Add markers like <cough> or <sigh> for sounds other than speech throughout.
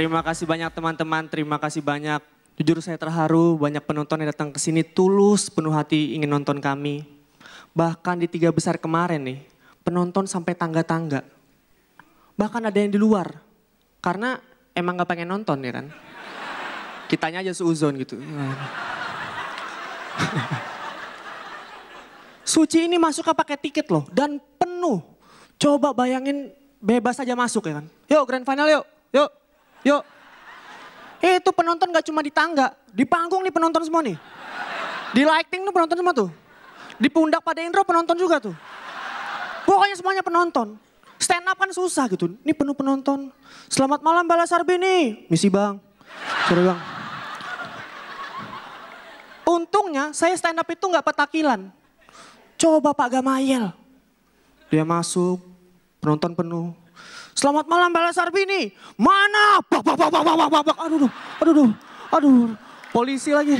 Terima kasih banyak teman-teman, terima kasih banyak. Jujur saya terharu banyak penonton yang datang ke sini tulus penuh hati ingin nonton kami. Bahkan di tiga besar kemarin nih, penonton sampai tangga-tangga. Bahkan ada yang di luar. Karena emang gak pengen nonton ya kan. Kitanya aja seuzon gitu. <laughs> Suci ini masuk ke pakai tiket loh dan penuh. Coba bayangin bebas aja masuk ya kan. Yuk grand final yuk, yuk. Yuk. Eh, itu penonton gak cuma di tangga, di panggung nih penonton semua nih. Di lighting tuh penonton semua tuh. Di pundak pada intro penonton juga tuh. Pokoknya semuanya penonton. Stand up kan susah gitu. Ini penuh penonton. Selamat malam Bala Sarbini. Misi bang. Sorry bang. Untungnya saya stand up itu nggak petakilan. Coba Pak Gamayel. Dia masuk, penonton penuh. Selamat malam Bala Sarbini. Mana? Bak, bak, bak, bak, bak, bak, bak. Aduh, aduh, aduh, aduh. Polisi lagi.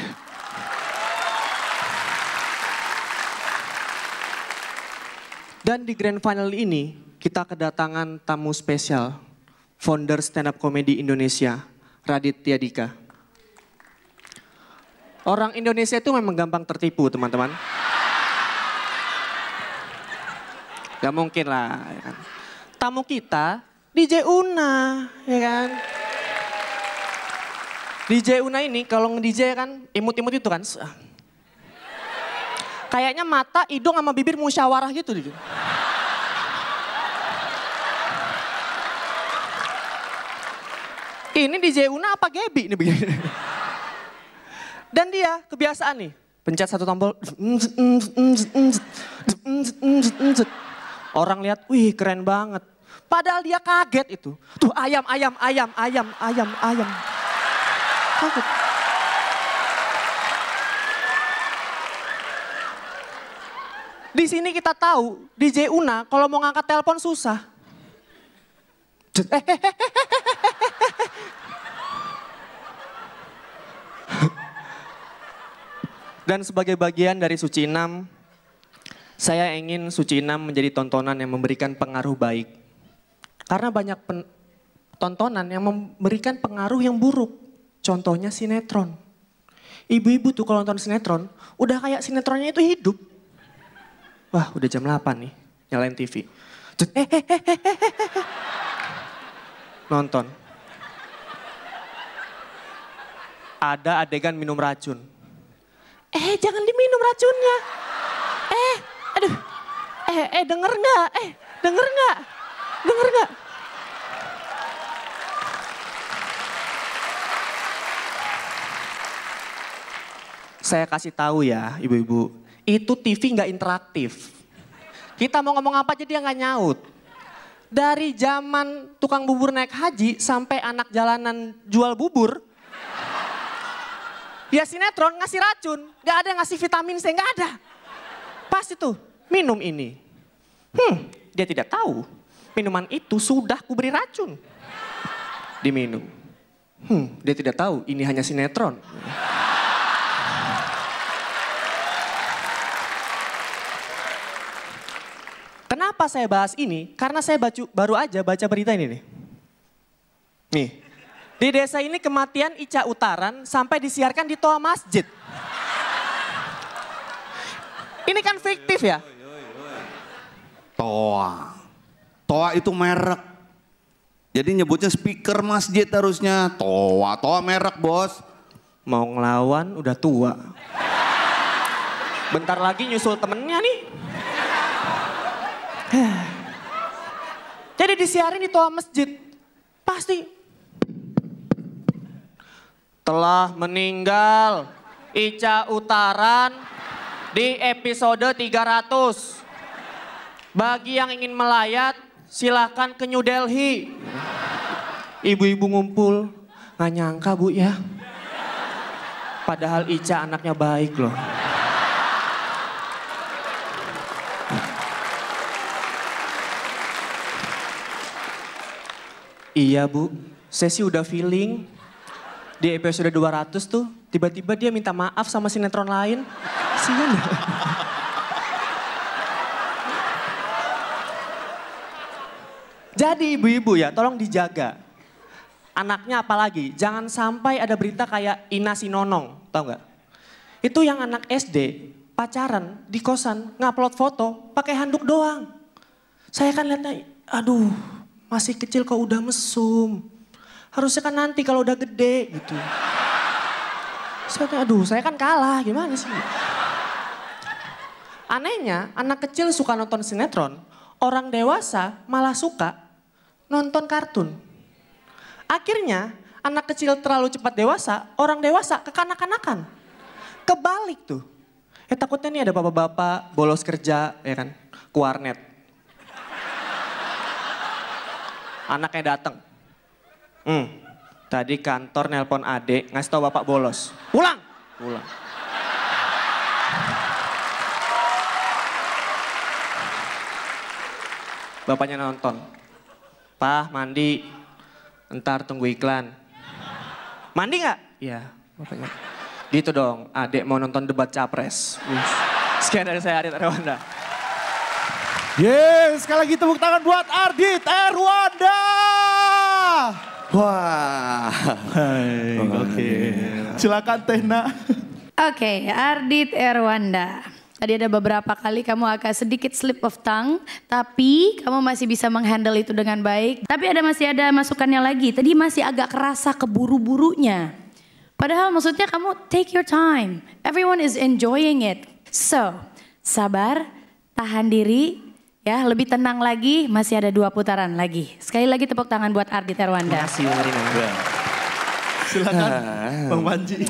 Dan di grand final ini kita kedatangan tamu spesial, founder stand up comedy Indonesia, Radit Tiadika. Orang Indonesia itu memang gampang tertipu teman-teman. Gak mungkin lah. Ya kan? tamu kita DJ Una, ya kan? DJ Una ini kalau nge-DJ ya kan imut-imut itu kan. Kayaknya mata, hidung sama bibir musyawarah gitu. gitu. Ini DJ Una apa Gebi ini begini? Dan dia kebiasaan nih, pencet satu tombol. Orang lihat, wih keren banget. Padahal dia kaget itu. Tuh ayam, ayam, ayam, ayam, ayam, ayam. Kaget. Di sini kita tahu, DJ Una kalau mau ngangkat telepon susah. Dan sebagai bagian dari Suci 6, saya ingin Suci Inam menjadi tontonan yang memberikan pengaruh baik. Karena banyak pen, tontonan yang memberikan pengaruh yang buruk. Contohnya sinetron. Ibu-ibu tuh kalau nonton sinetron, udah kayak sinetronnya itu hidup. Wah, udah jam 8 nih, nyalain TV. Eh, eh, eh, nonton. Ada adegan minum racun. Eh, jangan diminum racunnya. Eh, eh, eh denger nggak? Eh, denger nggak? Denger nggak? Saya kasih tahu ya, ibu-ibu. Itu TV nggak interaktif. Kita mau ngomong apa aja dia nggak nyaut. Dari zaman tukang bubur naik haji sampai anak jalanan jual bubur, ya sinetron ngasih racun, nggak ada yang ngasih vitamin C, nggak ada. Pas itu, minum ini. Hmm, dia tidak tahu. Minuman itu sudah kuberi racun. Diminum. Hmm, dia tidak tahu. Ini hanya sinetron. Kenapa saya bahas ini? Karena saya bacu, baru aja baca berita ini nih. Nih, di desa ini kematian Ica Utaran sampai disiarkan di toa masjid. Ini kan fiktif ya. Toa. Toa itu merek. Jadi nyebutnya speaker masjid harusnya. Toa, toa merek bos. Mau ngelawan udah tua. Bentar lagi nyusul temennya nih. Jadi disiarin di toa masjid. Pasti. Telah meninggal Ica Utaran di episode 300. Bagi yang ingin melayat, silahkan ke New Delhi. Ibu-ibu ngumpul, nggak nyangka bu ya. Padahal Ica anaknya baik loh. Iya bu, saya sih udah feeling. Di episode 200 tuh, tiba-tiba dia minta maaf sama sinetron lain. Sian. Ya. Jadi ibu-ibu ya, tolong dijaga. Anaknya apalagi, jangan sampai ada berita kayak Ina si Sinonong, tau gak? Itu yang anak SD pacaran di kosan ngupload foto pakai handuk doang. Saya kan lihatnya, aduh masih kecil kok udah mesum. Harusnya kan nanti kalau udah gede gitu. Saya kan, aduh saya kan kalah gimana sih? Anehnya anak kecil suka nonton sinetron, orang dewasa malah suka nonton kartun. Akhirnya anak kecil terlalu cepat dewasa, orang dewasa kekanak-kanakan. Kebalik tuh. Eh takutnya nih ada bapak-bapak bolos kerja, ya kan, ke warnet. Anaknya dateng Hmm, tadi kantor nelpon adik, ngasih tau bapak bolos. Pulang! Pulang. Bapaknya nonton, Pak, mandi. Ntar tunggu iklan. Mandi nggak? Iya. Gitu dong, adek mau nonton debat capres. Sekian dari saya, Adit Erwanda. Yes, sekali lagi tepuk tangan buat Ardit Erwanda. Wah. oke. Silakan Tehna. Oke, okay, Ardit Erwanda. Tadi ada beberapa kali kamu agak sedikit slip of tongue, tapi kamu masih bisa menghandle itu dengan baik. Tapi ada masih ada masukannya lagi. Tadi masih agak kerasa keburu-burunya. Padahal maksudnya kamu take your time. Everyone is enjoying it. So, sabar, tahan diri, ya lebih tenang lagi. Masih ada dua putaran lagi. Sekali lagi tepuk tangan buat Ardi Terwanda. Terima kasih, Silakan, ah. Bang Panji.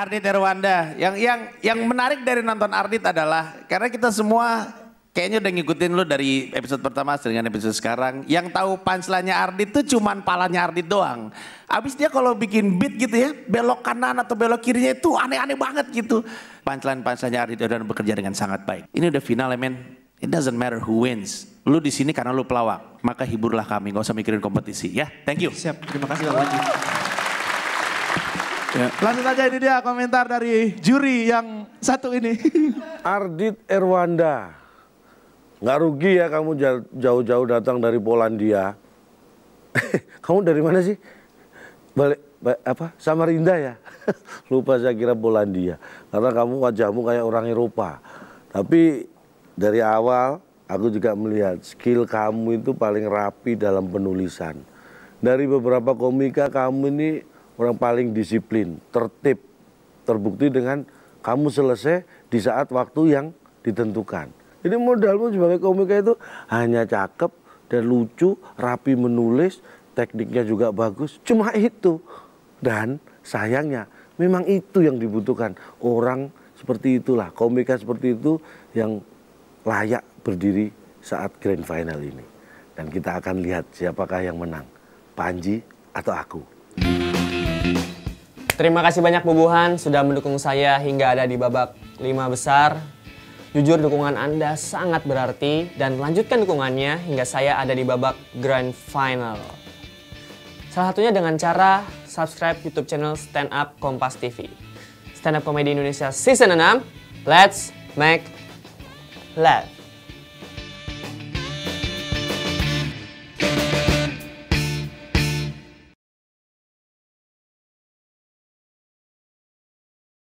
Ardit Erwanda. Yang yang yang menarik dari nonton Ardit adalah karena kita semua kayaknya udah ngikutin lu dari episode pertama dengan episode sekarang. Yang tahu panselnya Ardit tuh cuman palanya Ardit doang. Abis dia kalau bikin beat gitu ya, belok kanan atau belok kirinya itu aneh-aneh banget gitu. Panselan-panselannya Ardit udah bekerja dengan sangat baik. Ini udah final ya men. It doesn't matter who wins. Lu di sini karena lu pelawak. Maka hiburlah kami, gak usah mikirin kompetisi ya. Thank you. Siap, terima kasih Bang Wajib. Ya. Langsung saja ini dia komentar dari juri yang satu ini. <laughs> Ardit Erwanda. Nggak rugi ya kamu jauh-jauh datang dari Polandia. <laughs> kamu dari mana sih? Balik apa Samarinda ya? <laughs> Lupa saya kira Polandia. Karena kamu wajahmu kayak orang Eropa. Tapi dari awal aku juga melihat skill kamu itu paling rapi dalam penulisan. Dari beberapa komika kamu ini orang paling disiplin, tertib, terbukti dengan kamu selesai di saat waktu yang ditentukan. Jadi modalmu sebagai komika itu hanya cakep dan lucu, rapi menulis, tekniknya juga bagus, cuma itu. Dan sayangnya memang itu yang dibutuhkan. Orang seperti itulah, komika seperti itu yang layak berdiri saat grand final ini. Dan kita akan lihat siapakah yang menang, Panji atau aku. Terima kasih banyak Bubuhan sudah mendukung saya hingga ada di babak 5 besar. Jujur dukungan Anda sangat berarti dan lanjutkan dukungannya hingga saya ada di babak Grand Final. Salah satunya dengan cara subscribe YouTube channel Stand Up Kompas TV. Stand Up Komedi Indonesia Season 6, Let's Make Laugh.